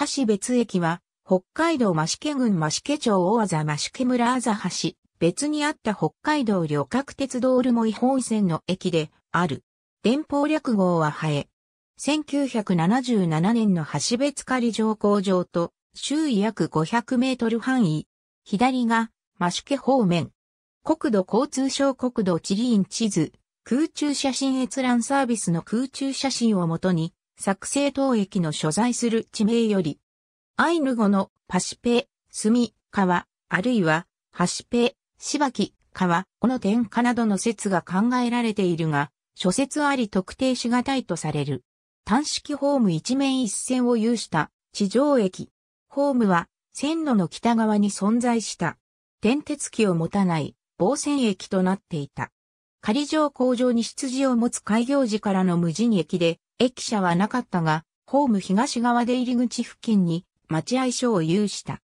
橋別駅は、北海道増毛郡増毛町大字増毛村あざ橋、別にあった北海道旅客鉄道留萌本線の駅である。電報略号はハエ。1977年の橋別仮乗降場と、周囲約500メートル範囲。左が、増毛方面。国土交通省国土地理院地図、空中写真閲覧サービスの空中写真をもとに、作成等駅の所在する地名より、アイヌ語のパシペ、スミ、川、あるいは、ハシペ、しばき、川、この点かなどの説が考えられているが、諸説あり特定しがたいとされる。単式ホーム一面一線を有した地上駅。ホームは線路の北側に存在した。転鉄機を持たない防線駅となっていた。仮上工場に羊を持つ開業時からの無人駅で、駅舎はなかったが、ホーム東側で入り口付近に待合所を有した。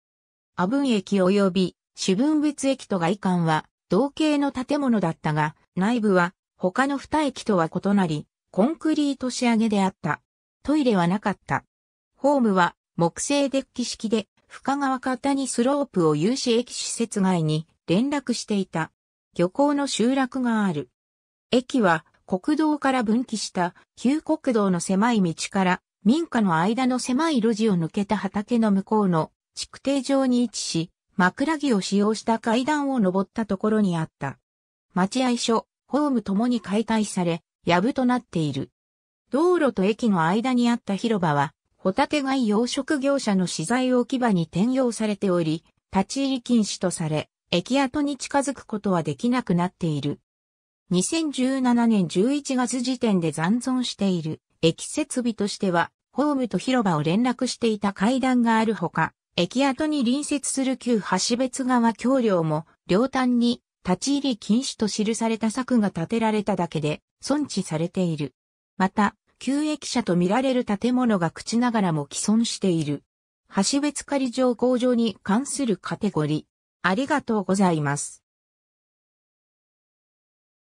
阿文駅及び主分別駅と外観は同型の建物だったが、内部は他の二駅とは異なり、コンクリート仕上げであった。トイレはなかった。ホームは木製デッキ式で、深川方にスロープを有し駅施設外に連絡していた。漁港の集落がある。駅は国道から分岐した旧国道の狭い道から民家の間の狭い路地を抜けた畑の向こうの築堤上に位置し、枕木を使用した階段を登ったところにあった。待合所、ホームともに解体され、藪となっている。道路と駅の間にあった広場は、ホタテ貝養殖業者の資材置き場に転用されており、立ち入り禁止とされ、駅跡に近づくことはできなくなっている。2017年11月時点で残存している駅設備としては、ホームと広場を連絡していた階段があるほか、駅跡に隣接する旧橋別川橋梁も、両端に立ち入り禁止と記された柵が建てられただけで、損置されている。また、旧駅舎と見られる建物が朽ちながらも既存している。橋別仮上工場に関するカテゴリありがとうございます。